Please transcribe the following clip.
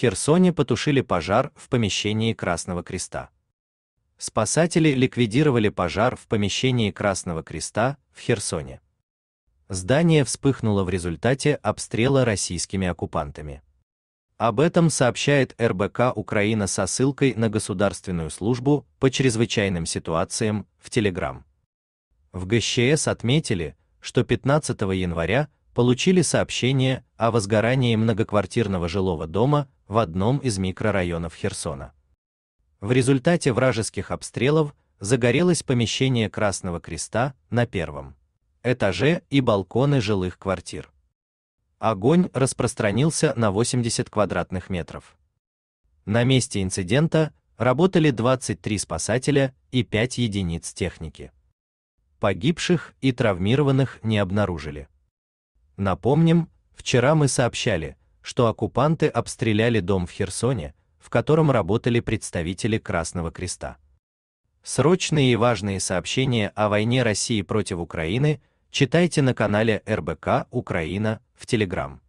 Херсоне потушили пожар в помещении Красного Креста. Спасатели ликвидировали пожар в помещении Красного Креста в Херсоне. Здание вспыхнуло в результате обстрела российскими оккупантами. Об этом сообщает РБК Украина со ссылкой на Государственную службу по чрезвычайным ситуациям в Телеграм. В ГЩС отметили, что 15 января получили сообщение о возгорании многоквартирного жилого дома в одном из микрорайонов Херсона. В результате вражеских обстрелов загорелось помещение Красного Креста на первом этаже и балконы жилых квартир. Огонь распространился на 80 квадратных метров. На месте инцидента работали 23 спасателя и 5 единиц техники. Погибших и травмированных не обнаружили. Напомним, вчера мы сообщали, что оккупанты обстреляли дом в Херсоне, в котором работали представители Красного Креста. Срочные и важные сообщения о войне России против Украины читайте на канале РБК Украина в Телеграм.